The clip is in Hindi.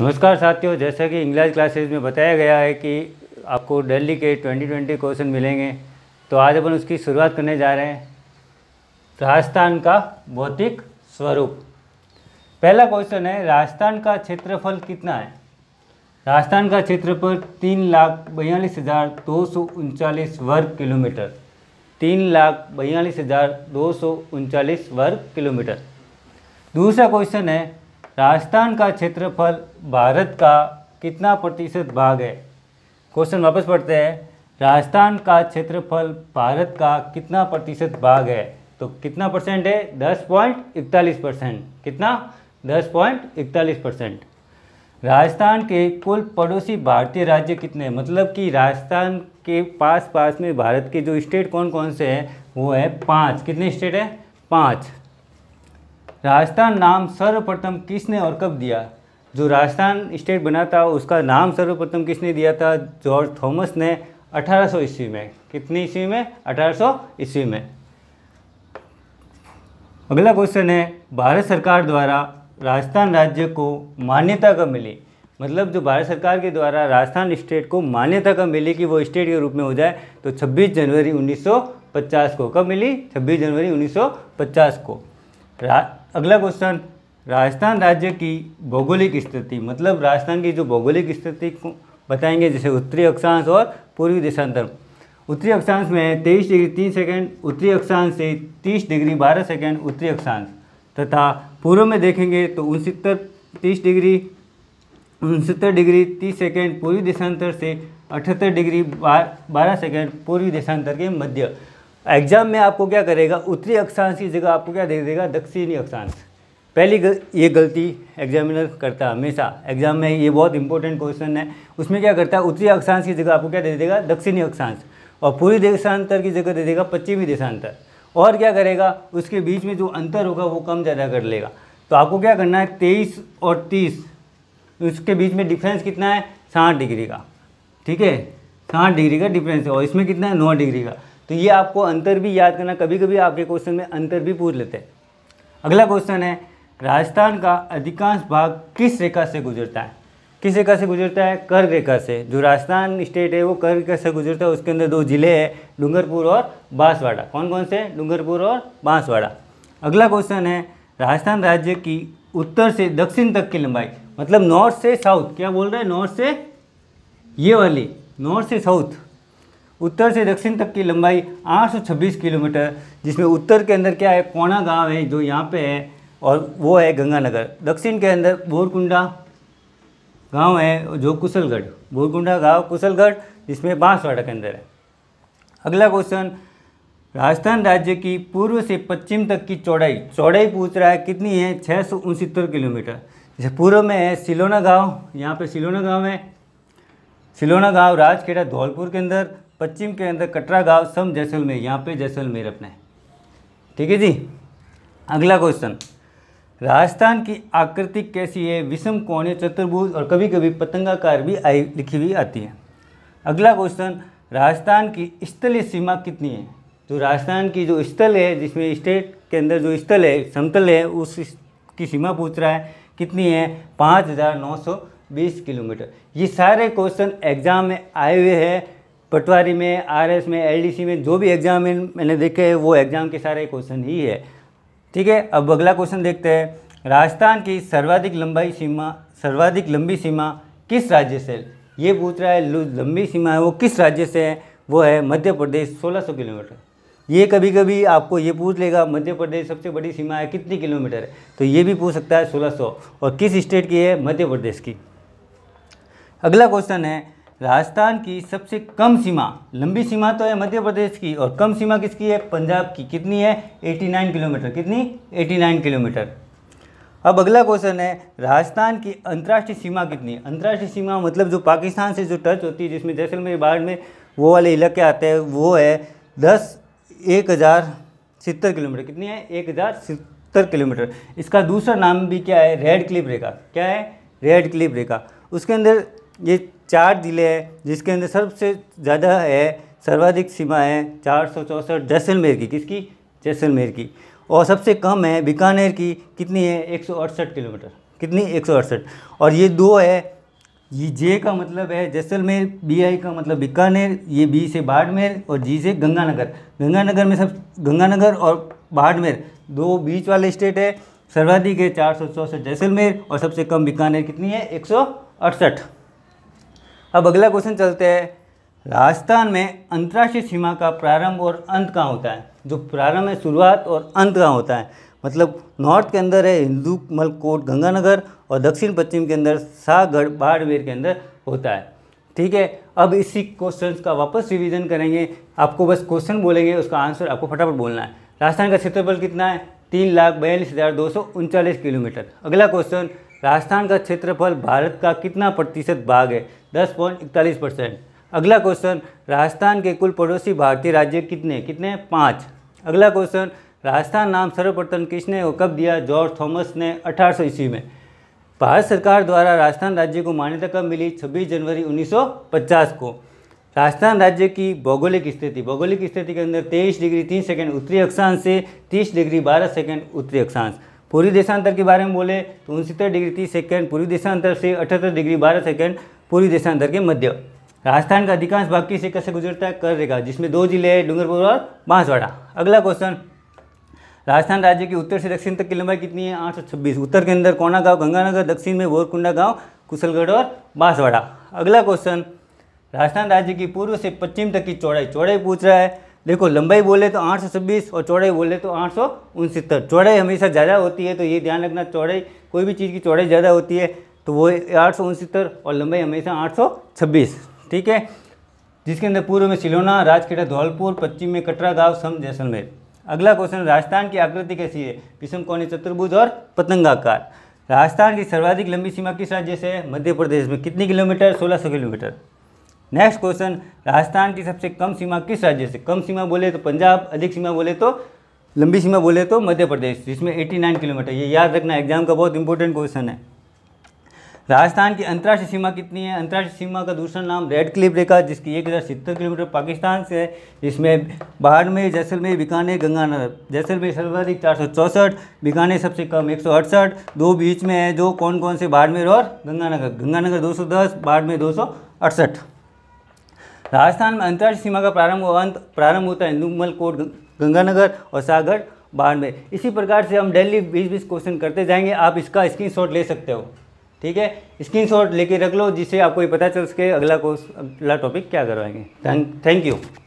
नमस्कार साथियों जैसा कि इंग्लिश क्लासेस में बताया गया है कि आपको दिल्ली के 2020 क्वेश्चन मिलेंगे तो आज अपन उसकी शुरुआत करने जा रहे हैं राजस्थान का भौतिक स्वरूप पहला क्वेश्चन है राजस्थान का क्षेत्रफल कितना है राजस्थान का क्षेत्रफल तीन लाख बयालीस हज़ार दो सौ उनचालीस वर्ग किलोमीटर तीन लाख बयालीस हज़ार दो सौ उनचालीस वर्ग किलोमीटर दूसरा क्वेश्चन है राजस्थान का क्षेत्रफल भारत का कितना प्रतिशत भाग है क्वेश्चन वापस पढ़ते हैं राजस्थान का क्षेत्रफल भारत का कितना प्रतिशत भाग है तो कितना परसेंट है दस पॉइंट इकतालीस परसेंट कितना दस पॉइंट इकतालीस परसेंट राजस्थान के कुल पड़ोसी भारतीय राज्य कितने मतलब कि राजस्थान के पास पास में भारत के जो स्टेट कौन कौन से हैं वो है पाँच कितने स्टेट हैं पाँच राजस्थान नाम सर्वप्रथम किसने और कब दिया जो राजस्थान स्टेट बना था उसका नाम सर्वप्रथम किसने दिया था जॉर्ज थॉमस ने 1800 ईस्वी में कितनी ईस्वी में 1800 ईस्वी में अगला क्वेश्चन है भारत सरकार द्वारा राजस्थान राज्य को मान्यता कब मिली मतलब जो भारत सरकार के द्वारा राजस्थान स्टेट को मान्यता कब मिली कि वो स्टेट के रूप में हो जाए तो 26 जनवरी 1950 को कब मिली 26 जनवरी 1950 को अगला क्वेश्चन राजस्थान राज्य की भौगोलिक स्थिति मतलब राजस्थान की जो भौगोलिक स्थिति को बताएंगे जैसे उत्तरी अक्षांश और पूर्वी देशांतर उत्तरी अक्षांश में तेईस डिग्री तीन सेकेंड उत्तरी अक्षांश से तीस डिग्री बारह सेकेंड उत्तरी अक्षांश तथा पूर्व में देखेंगे तो उनसत्तर तीस डिग्री उनसत्तर डिग्री तीस सेकेंड पूर्वी देशांतर से अठहत्तर डिग्री बारह सेकेंड पूर्वी देशांतर के मध्य एग्जाम में आपको क्या करेगा उत्तरी अक्षांश की जगह आपको क्या दे देगा दक्षिणी अक्षांश पहली गल, ये गलती एग्जामिनर करता है हमेशा एग्जाम में ये बहुत इंपॉर्टेंट क्वेश्चन है उसमें क्या करता है उत्तरी अक्षांश की जगह आपको क्या दे देगा दक्षिणी अक्षांश और पूरी देशांतर की जगह दे देगा पश्चिमी देशांतर और क्या करेगा उसके बीच में जो अंतर होगा वो कम ज़्यादा कर लेगा तो आपको क्या करना है तेईस और तीस उसके बीच में डिफ्रेंस कितना है साठ डिग्री का ठीक है साठ डिग्री का डिफरेंस है और इसमें कितना है नौ डिग्री का तो ये आपको अंतर भी याद करना कभी कभी आपके क्वेश्चन में अंतर भी पूछ लेते हैं अगला क्वेश्चन है राजस्थान का अधिकांश भाग किस रेखा से गुजरता है किस रेखा से गुजरता है कर रेखा से जो राजस्थान स्टेट है वो कर रेखा से गुजरता है उसके अंदर दो ज़िले हैं डूंगरपुर और बांसवाड़ा कौन कौन से डूंगरपुर और बांसवाड़ा अगला क्वेश्चन है राजस्थान राज्य की उत्तर से दक्षिण तक की लंबाई मतलब नॉर्थ से साउथ क्या बोल रहे हैं नॉर्थ से ये वाली नॉर्थ से साउथ उत्तर से दक्षिण तक की लंबाई 826 किलोमीटर जिसमें उत्तर के अंदर क्या है कोणा गांव है जो यहाँ पे है और वो है गंगानगर दक्षिण के अंदर बोरकुंडा गांव है जो कुशलगढ़ बोरकुंडा गांव कुशलगढ़ जिसमें बांसवाड़ा के अंदर है अगला क्वेश्चन राजस्थान राज्य की पूर्व से पश्चिम तक की चौड़ाई चौड़ाई पूछ रहा है कितनी है छः सौ उनसत्तर किलोमीटर जैसे पूर्व में है सिलोना गाँव यहाँ पर सिलोना गाँव है सिलोना गांव राजखेड़ा धौलपुर के अंदर पश्चिम के अंदर कटरा गांव सम जैसलमेर यहाँ पे जैसलमेर अपने ठीक है जी अगला क्वेश्चन राजस्थान की आकृति कैसी है विषम कोणीय चतुर्भुज और कभी कभी पतंगाकार भी आई लिखी हुई आती है अगला क्वेश्चन राजस्थान की स्थलीय सीमा कितनी है जो राजस्थान की जो स्थल है जिसमें स्टेट के अंदर जो स्थल है समतल है उस की सीमा पूछ रहा है कितनी है पाँच हज़ार नौ सौ बीस किलोमीटर ये सारे क्वेश्चन एग्ज़ाम में आए हुए हैं पटवारी में आरएस में एलडीसी में जो भी एग्ज़ाम मैंने देखे हैं वो एग्ज़ाम के सारे क्वेश्चन ही है ठीक है अब अगला क्वेश्चन देखते हैं राजस्थान की सर्वाधिक लंबाई सीमा सर्वाधिक लंबी सीमा किस राज्य से ये पूछ रहा है लंबी सीमा है वो किस राज्य से है वो है मध्य प्रदेश 1600 किलोमीटर ये कभी कभी आपको ये पूछ लेगा मध्य प्रदेश सबसे बड़ी सीमा है कितनी किलोमीटर है तो ये भी पूछ सकता है 1600 और किस स्टेट की है मध्य प्रदेश की अगला क्वेश्चन है राजस्थान की सबसे कम सीमा लंबी सीमा तो है मध्य प्रदेश की और कम सीमा किसकी है पंजाब की कितनी है 89 किलोमीटर कितनी 89 किलोमीटर अब अगला क्वेश्चन है राजस्थान की अंतर्राष्ट्रीय सीमा कितनी अंतर्राष्ट्रीय सीमा मतलब जो पाकिस्तान से जो टच होती है जिसमें जैसलमेर बाढ़ में वो वाले इलाके आते हैं वो है दस एक हज़ार किलोमीटर कितनी है एक हज़ार सत्तर किलोमीटर इसका दूसरा नाम भी क्या है रेड क्लिप रेखा क्या है रेड क्लिप रेखा उसके अंदर ये चार ज़िले हैं जिसके अंदर सबसे ज़्यादा है सर्वाधिक सीमा है चार सौ चौसठ जैसलमेर की किसकी जैसलमेर की और सबसे कम है बीकानेर की कितनी है एक सौ अड़सठ किलोमीटर कितनी एक सौ अड़सठ और ये दो है ये जे का मतलब है जैसलमेर बी आई का मतलब बीकानेर ये बी से बाड़मेर और जी से गंगानगर गंगानगर में सब गंगानगर और बाड़मेर दो बीच वाले स्टेट है सर्वाधिक है चार सौ चौसठ जैसलमेर और सबसे कम बीकानेर कितनी है एक सौ अड़सठ अब अगला क्वेश्चन चलते हैं राजस्थान में अंतर्राष्ट्रीय सीमा का प्रारंभ और अंत कहाँ होता है जो प्रारंभ है शुरुआत और अंत कहाँ होता है मतलब नॉर्थ के अंदर है हिंदू मलकोट गंगानगर और दक्षिण पश्चिम के अंदर सागढ़ बाड़मेर के अंदर होता है ठीक है अब इसी क्वेश्चन का वापस रिवीजन करेंगे आपको बस क्वेश्चन बोलेंगे उसका आंसर आपको फटाफट बोलना है राजस्थान का क्षेत्रफल कितना है तीन लाख बयालीस हज़ार दो सौ उनचालीस किलोमीटर अगला क्वेश्चन राजस्थान का क्षेत्रफल भारत का कितना प्रतिशत भाग है दस पॉइंट इकतालीस परसेंट अगला क्वेश्चन राजस्थान के कुल पड़ोसी भारतीय राज्य कितने कितने पाँच अगला क्वेश्चन राजस्थान नाम सर्वप्रथम किसने और कब दिया जॉर्ज थॉमस ने अठारह ईस्वी में भारत सरकार द्वारा राजस्थान राज्य को मान्यता कब मिली छब्बीस जनवरी उन्नीस को राजस्थान राज्य की भौगोलिक स्थिति भौगोलिक स्थिति के अंदर तेईस डिग्री तीन सेकंड उत्तरी अक्षांश से तीस डिग्री बारह सेकंड उत्तरी अक्षांश पूर्वी देशांतर के बारे में बोले तो उनसत्तर डिग्री तीस सेकेंड पूर्वी देशांतर से अठहत्तर डिग्री बारह सेकेंड पूर्वी देशांतर के मध्य राजस्थान का अधिकांश भाग किस रेखा से गुजरता है कर रेखा जिसमें दो जिले हैं डूंगरपुर और बांसवाड़ा अगला क्वेश्चन राजस्थान राज्य की उत्तर से दक्षिण तक की लंबाई कितनी है छब्बीस उत्तर के अंदर कोना गांव गंगानगर दक्षिण में बोरकुंडा गांव कुशलगढ़ और बांसवाड़ा अगला क्वेश्चन राजस्थान राज्य की पूर्व से पश्चिम तक की चौड़ाई चौड़ाई पूछ रहा है देखो लंबाई बोले तो आठ सौ छब्बीस और चौड़ाई बोले तो आठ सौ उनसत्तर चौड़ाई हमेशा ज़्यादा होती है तो ये ध्यान रखना चौड़ाई कोई भी चीज़ की चौड़ाई ज़्यादा होती है तो वो आठ सौ उनसत्तर और लंबाई हमेशा आठ सौ छब्बीस ठीक है जिसके अंदर पूर्व में सिलोना राजखेड़ा धौलपुर पश्चिम में कटरा गाँव सम जैसलमेर अगला क्वेश्चन राजस्थान की आकृति कैसी है विषम है चतुर्भुज और पतंगाकार राजस्थान की सर्वाधिक लंबी सीमा किस राज्य से है मध्य प्रदेश में कितनी kilometre 1600 kilometre next question Rajasthan की सबसे कम सीमा किस राज्य से कम सीमा बोले तो पंजाब अधिक सीमा बोले तो लंबी सीमा बोले तो मध्य प्रदेश जिसमें 89 किलोमीटर ये याद रखना एग्जाम का बहुत इंपॉर्टेंट क्वेश्चन है राजस्थान की अंतर्राष्ट्रीय सीमा कितनी है अंतर्राष्ट्रीय सीमा का दूसरा नाम रेड क्लिप रेखा जिसकी एक हज़ार सत्तर किलोमीटर पाकिस्तान से है जिसमें बाड़मेर जैसलमेर बीकानेर गंगानगर जैसलमेर सर्वाधिक चार सौ बीकानेर सबसे कम एक सौ अड़सठ दो बीच में है जो कौन कौन से बाड़मेर और गंगानगर गंगानगर दो सौ दस बाड़मेर दो सौ अड़सठ राजस्थान में अंतर्राष्ट्रीय सीमा का प्रारंभ अंत प्रारंभ होता है नुमल कोट गंगानगर और सागर बाड़मेर इसी प्रकार से हम डेली बीस बीस क्वेश्चन करते जाएंगे आप इसका स्क्रीन ले सकते हो ठीक है स्क्रीन लेके रख लो जिससे आपको ये पता चल सके अगला कोर्स अगला टॉपिक क्या करवाएंगे थैंक यू